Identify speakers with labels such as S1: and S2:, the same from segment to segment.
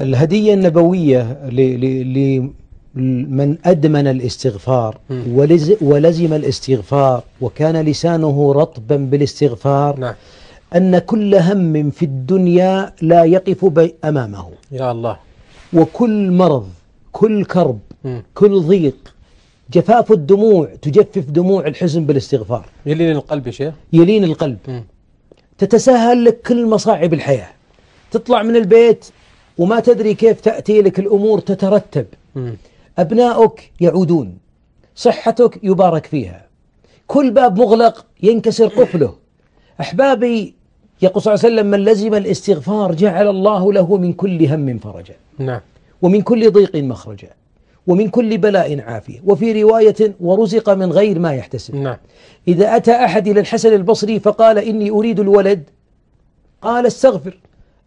S1: الهدية النبوية لمن أدمن الاستغفار ولزم الاستغفار وكان لسانه رطبا بالاستغفار نعم. أن كل هم في الدنيا لا يقف أمامه يا الله وكل مرض كل كرب كل ضيق جفاف الدموع تجفف دموع الحزن بالاستغفار يلين القلب يا شيخ يلين القلب تتساهل لك كل مصاعب الحياة تطلع من البيت وما تدري كيف تأتي لك الأمور تترتب أبنائك يعودون صحتك يبارك فيها كل باب مغلق ينكسر قفله أحبابي يقول صلى الله عليه وسلم من لزم الاستغفار جعل الله له من كل هم فرجا نعم ومن كل ضيق مخرجا ومن كل بلاء عافية وفي رواية ورزق من غير ما يحتسب نعم إذا أتى أحد إلى الحسن البصري فقال إني أريد الولد قال استغفر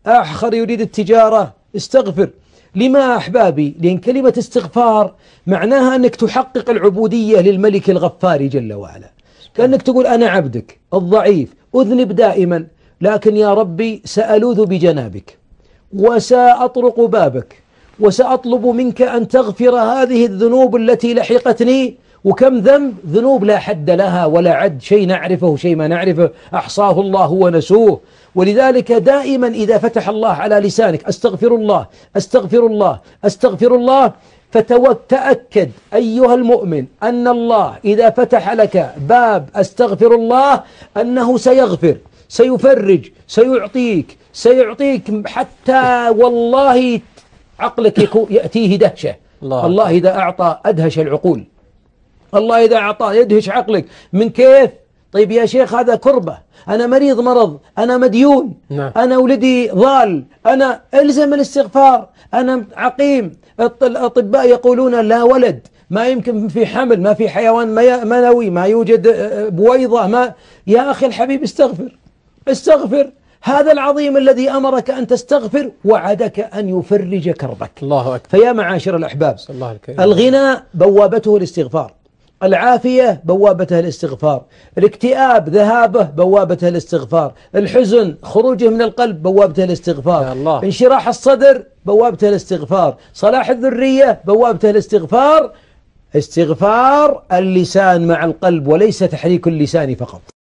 S1: آخر يريد التجارة استغفر لما أحبابي لأن كلمة استغفار معناها أنك تحقق العبودية للملك الغفار جل وعلا كأنك تقول أنا عبدك الضعيف أذنب دائما لكن يا ربي سألوذ بجنابك وسأطرق بابك وسأطلب منك أن تغفر هذه الذنوب التي لحقتني وكم ذنب ذنوب لا حد لها ولا عد شيء نعرفه شيء ما نعرفه أحصاه الله ونسوه ولذلك دائما إذا فتح الله على لسانك أستغفر الله أستغفر الله أستغفر الله فتأكد أيها المؤمن أن الله إذا فتح لك باب أستغفر الله أنه سيغفر سيفرج سيعطيك سيعطيك حتى والله عقلك يأتيه دهشة الله, الله إذا أعطى أدهش العقول الله إذا أعطاه يدهش عقلك من كيف طيب يا شيخ هذا كربة أنا مريض مرض أنا مديون نعم. أنا ولدي ضال أنا ألزم الاستغفار أنا عقيم الأطباء يقولون لا ولد ما يمكن في حمل ما في حيوان منوي ما يوجد آه، آه، بويضة ما يا أخي الحبيب استغفر استغفر هذا العظيم الذي أمرك أن تستغفر وعدك أن يفرج كربك الله أكبر فيا معاشر الأحباب الله الغنى بوابته الاستغفار العافية بوابتها الاستغفار الاكتئاب ذهابه بوابتها الاستغفار الحزن خروجه من القلب بوابتها الاستغفار الله. انشراح الصدر بوابتها الاستغفار صلاح الذرية بوابتها الاستغفار استغفار اللسان مع القلب وليس تحريك اللسان فقط